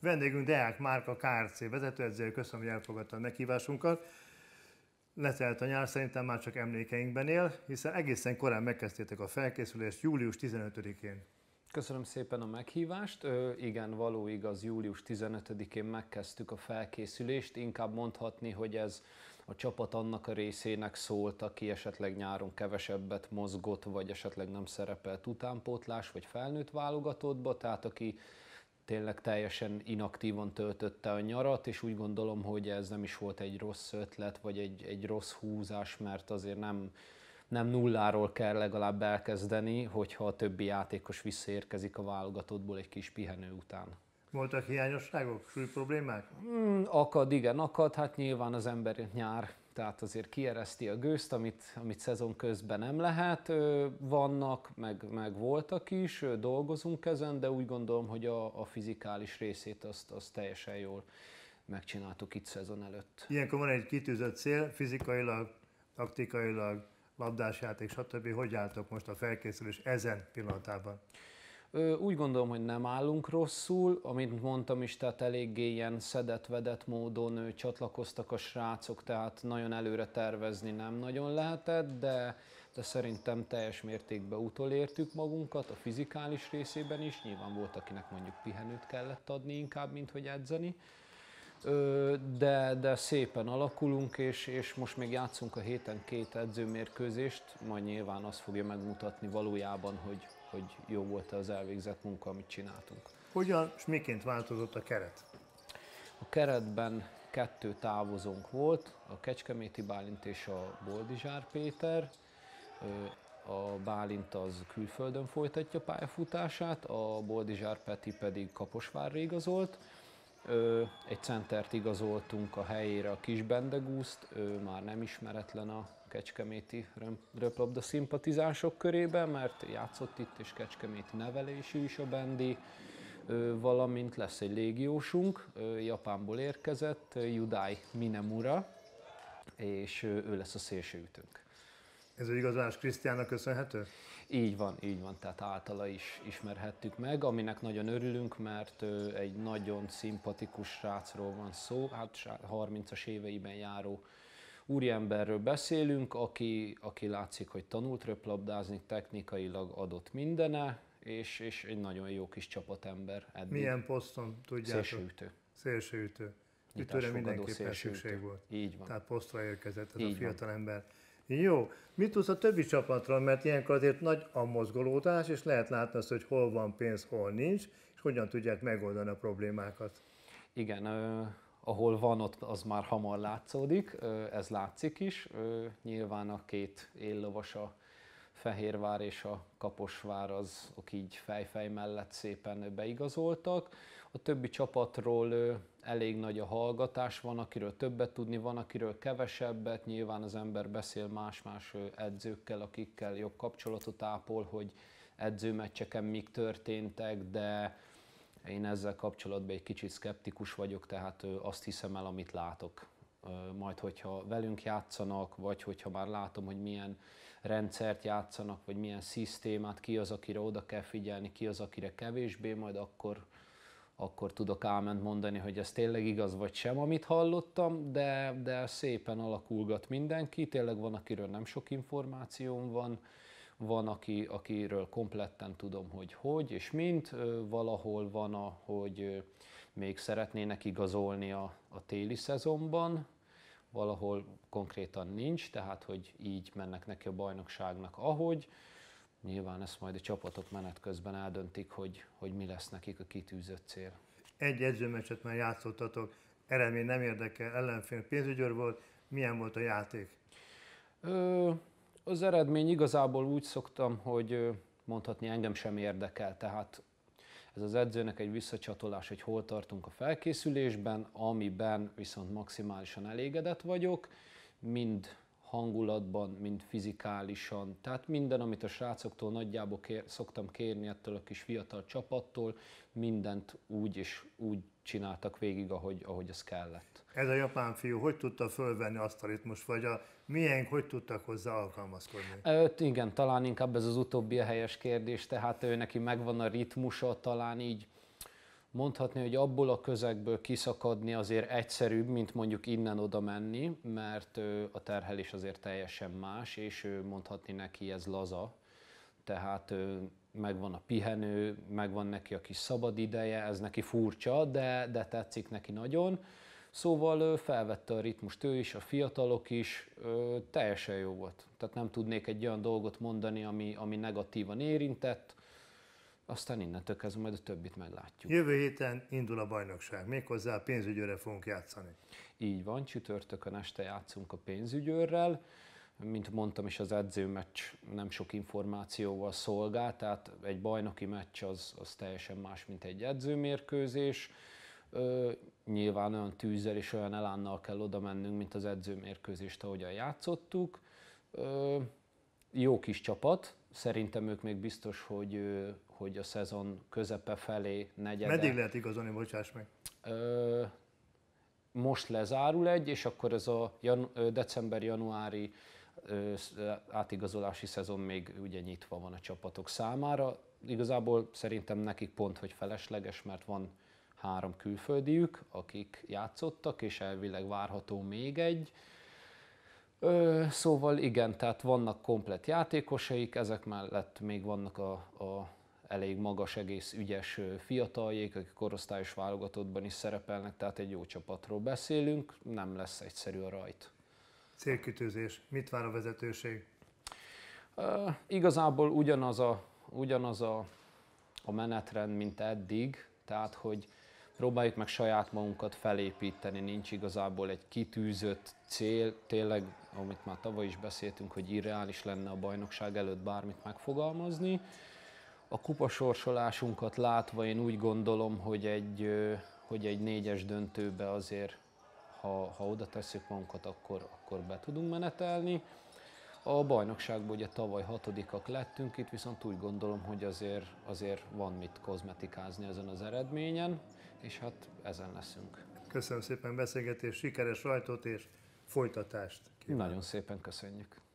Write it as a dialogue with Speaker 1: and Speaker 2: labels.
Speaker 1: Vendégünk Deák Márka KRC vezetőedzője, köszönöm, hogy elfogadta a meghívásunkat. Letelt a nyár, szerintem már csak emlékeinkben él, hiszen egészen korán megkezdtétek a felkészülést július 15-én.
Speaker 2: Köszönöm szépen a meghívást. Ö, igen, való igaz, július 15-én megkezdtük a felkészülést. Inkább mondhatni, hogy ez a csapat annak a részének szólt, aki esetleg nyáron kevesebbet mozgott, vagy esetleg nem szerepelt utánpótlás, vagy felnőtt válogatottba, tehát aki tényleg teljesen inaktívan töltötte a nyarat, és úgy gondolom, hogy ez nem is volt egy rossz ötlet, vagy egy, egy rossz húzás, mert azért nem, nem nulláról kell legalább elkezdeni, hogyha a többi játékos visszaérkezik a válogatottból egy kis pihenő után.
Speaker 1: Voltak hiányosságok, súly problémák? Mm,
Speaker 2: akad, igen, akad. Hát nyilván az ember nyár, tehát azért kiereszti a gőzt, amit, amit szezon közben nem lehet. Vannak, meg, meg voltak is, dolgozunk ezen, de úgy gondolom, hogy a, a fizikális részét azt, azt teljesen jól megcsináltuk itt szezon előtt.
Speaker 1: Ilyenkor van egy kitűzött cél, fizikailag, taktikailag, labdásjáték, stb. Hogy álltok most a felkészülés ezen pillanatában? Úgy gondolom, hogy nem állunk rosszul, amint mondtam
Speaker 2: is, tehát eléggé ilyen szedett-vedett módon csatlakoztak a srácok, tehát nagyon előre tervezni nem nagyon lehetett, de, de szerintem teljes mértékben utolértük magunkat, a fizikális részében is, nyilván volt, akinek mondjuk pihenőt kellett adni inkább, mint hogy edzeni, de, de szépen alakulunk, és, és most még játszunk a héten két edzőmérkőzést, majd nyilván azt fogja megmutatni valójában, hogy hogy jó volt az elvégzett munka, amit csináltunk. Hogyan és miként változott a keret? A keretben kettő távozónk volt, a Kecskeméti Bálint és a Boldizsár Péter. A Bálint az külföldön folytatja pályafutását, a Boldizsár Peti pedig Kaposvárra igazolt. Egy centert igazoltunk a helyére, a kis Bendegúzt, ő már nem ismeretlen a kecskeméti röplabda szimpatizások körében, mert játszott itt, és kecskeméti nevelésű is a bendi, valamint lesz egy légiósunk, Japánból érkezett, Judai Minemura, és ő lesz a szélsőütőnk. Ez egy igazolás Krisztiánnak köszönhető? Így van, így van, tehát általa is ismerhettük meg, aminek nagyon örülünk, mert egy nagyon szimpatikus srácról van szó, hát 30-as éveiben járó úriemberről beszélünk, aki, aki látszik, hogy tanult röplabdázni, technikailag adott mindene, és, és egy nagyon jó kis csapatember. Eddig. Milyen poszton tudjátok? Szélsőütő.
Speaker 1: Szélsőütő. Ütőre mindenképpen szükség volt. Így van. Tehát posztra érkezett ez Így a fiatal van. ember. Jó. Mit tudsz a többi csapatról, mert ilyenkor azért nagy a mozgolódás, és lehet látni azt, hogy hol van pénz, hol nincs, és hogyan tudják megoldani a problémákat.
Speaker 2: Igen, ahol van, ott az már hamar látszódik, ez látszik is. Nyilván a két éllovasa Fehérvár és a Kaposvár azok így fejfej mellett szépen beigazoltak. A többi csapatról elég nagy a hallgatás, van akiről többet tudni, van akiről kevesebbet, nyilván az ember beszél más-más edzőkkel, akikkel jobb kapcsolatot ápol, hogy edzőmeccseken mik történtek, de én ezzel kapcsolatban egy kicsit szkeptikus vagyok, tehát azt hiszem el, amit látok. Majd, hogyha velünk játszanak, vagy hogyha már látom, hogy milyen rendszert játszanak, vagy milyen szisztémát, ki az, akire oda kell figyelni, ki az, akire kevésbé, majd akkor, akkor tudok áment mondani, hogy ez tényleg igaz vagy sem, amit hallottam, de, de szépen alakulgat mindenki, tényleg van, akiről nem sok információm van, van, aki, akiről kompletten tudom, hogy hogy és mint, valahol van, hogy még szeretnének igazolni a, a téli szezonban, valahol konkrétan nincs, tehát hogy így mennek neki a bajnokságnak, ahogy. Nyilván ezt majd a csapatok menet közben eldöntik, hogy, hogy mi lesz nekik a kitűzött cél.
Speaker 1: Egy edzőmeccset már játszottatok, eredmény nem érdekel, ellenfél pénzügyőr volt, milyen volt a játék? Ö, az eredmény igazából úgy szoktam, hogy
Speaker 2: mondhatni engem sem érdekel, tehát ez az edzőnek egy visszacsatolás, hogy hol tartunk a felkészülésben, amiben viszont maximálisan elégedett vagyok, mind hangulatban, mind fizikálisan. Tehát minden, amit a srácoktól nagyjából kér, szoktam kérni ettől a kis fiatal csapattól, mindent úgy és úgy csináltak végig, ahogy, ahogy az kellett.
Speaker 1: Ez a japán fiú hogy tudta fölvenni azt a ritmus, vagy a miénk hogy tudtak hozzá alkalmazkodni?
Speaker 2: Öt, igen, talán inkább ez az utóbbi a helyes kérdés, tehát ő neki megvan a ritmusa, talán így mondhatni, hogy abból a közegből kiszakadni azért egyszerűbb, mint mondjuk innen oda menni, mert a terhelés azért teljesen más, és mondhatni neki ez laza, tehát megvan a pihenő, megvan neki a kis szabad ideje, ez neki furcsa, de, de tetszik neki nagyon. Szóval felvette a ritmust ő is, a fiatalok is, teljesen jó volt. Tehát nem tudnék egy olyan dolgot mondani, ami, ami negatívan érintett, aztán innentől kezdve majd a többit meglátjuk.
Speaker 1: Jövő héten indul a
Speaker 2: bajnokság, méghozzá a pénzügyőre fogunk játszani. Így van, csütörtökön este játszunk a pénzügyőrrel mint mondtam is, az edzőmeccs nem sok információval szolgál, tehát egy bajnoki meccs az, az teljesen más, mint egy edzőmérkőzés. Ö, nyilván olyan tűzzel és olyan elánnal kell oda mennünk, mint az edzőmérkőzést, ahogyan játszottuk. Ö, jó kis csapat, Szerintem ők még biztos, hogy, hogy a szezon közepe felé negyede. Meddig lehet
Speaker 1: igazolni, bocsáss meg?
Speaker 2: Ö, most lezárul egy, és akkor ez a janu- december-januári átigazolási szezon még ugye nyitva van a csapatok számára. Igazából szerintem nekik pont, hogy felesleges, mert van három külföldiük, akik játszottak, és elvileg várható még egy. Ö, szóval igen, tehát vannak komplet játékosaik, ezek mellett még vannak a, a elég magas, egész ügyes fiataljék, akik korosztályos válogatottban is szerepelnek, tehát egy jó csapatról beszélünk, nem lesz egyszerű a rajt.
Speaker 1: Célkütőzés, mit vár a vezetőség?
Speaker 2: Ö, igazából ugyanaz a, ugyanaz a, a menetrend, mint eddig, tehát hogy próbáljuk meg saját magunkat felépíteni, nincs igazából egy kitűzött cél, tényleg, amit már tavaly is beszéltünk, hogy irreális lenne a bajnokság előtt bármit megfogalmazni. A kupasorsolásunkat látva én úgy gondolom, hogy egy, hogy egy négyes döntőbe azért, ha, ha oda tesszük magunkat, akkor, akkor be tudunk menetelni. A bajnokságban ugye tavaly hatodikak lettünk, itt viszont úgy gondolom, hogy azért, azért van mit kozmetikázni ezen az eredményen, és hát ezen leszünk.
Speaker 1: Köszönöm szépen beszélgetés, sikeres rajtot és folytatást!
Speaker 2: Kívánok. Nagyon szépen köszönjük!